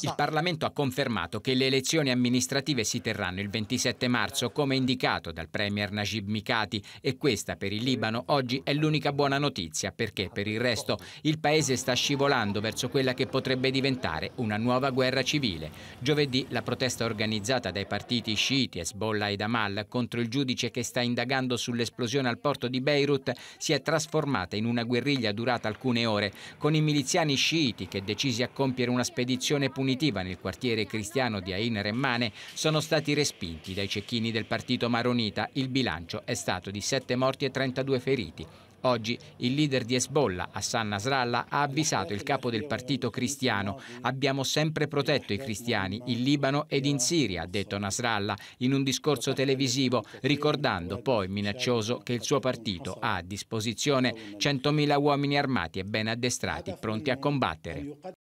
Il Parlamento ha confermato che le elezioni amministrative si terranno il 27 marzo, come indicato dal Premier Najib Mikati, e questa per il Libano oggi è l'unica buona notizia, perché per il resto il paese sta scivolando verso quella che potrebbe diventare una nuova guerra civile. Giovedì la protesta organizzata dai partiti sciiti Hezbollah e Damal contro il giudice che sta indagando sull'esplosione al porto di Beirut si è trasformata in una guerriglia durata alcune ore, con i miliziani sciiti che decisi a compiere una spedizione spedizione punitiva nel quartiere cristiano di Ain Remmane sono stati respinti dai cecchini del partito maronita. Il bilancio è stato di 7 morti e 32 feriti. Oggi il leader di Hezbollah, Hassan Nasrallah, ha avvisato il capo del partito cristiano. Abbiamo sempre protetto i cristiani in Libano ed in Siria, ha detto Nasrallah in un discorso televisivo, ricordando poi minaccioso che il suo partito ha a disposizione 100.000 uomini armati e ben addestrati, pronti a combattere.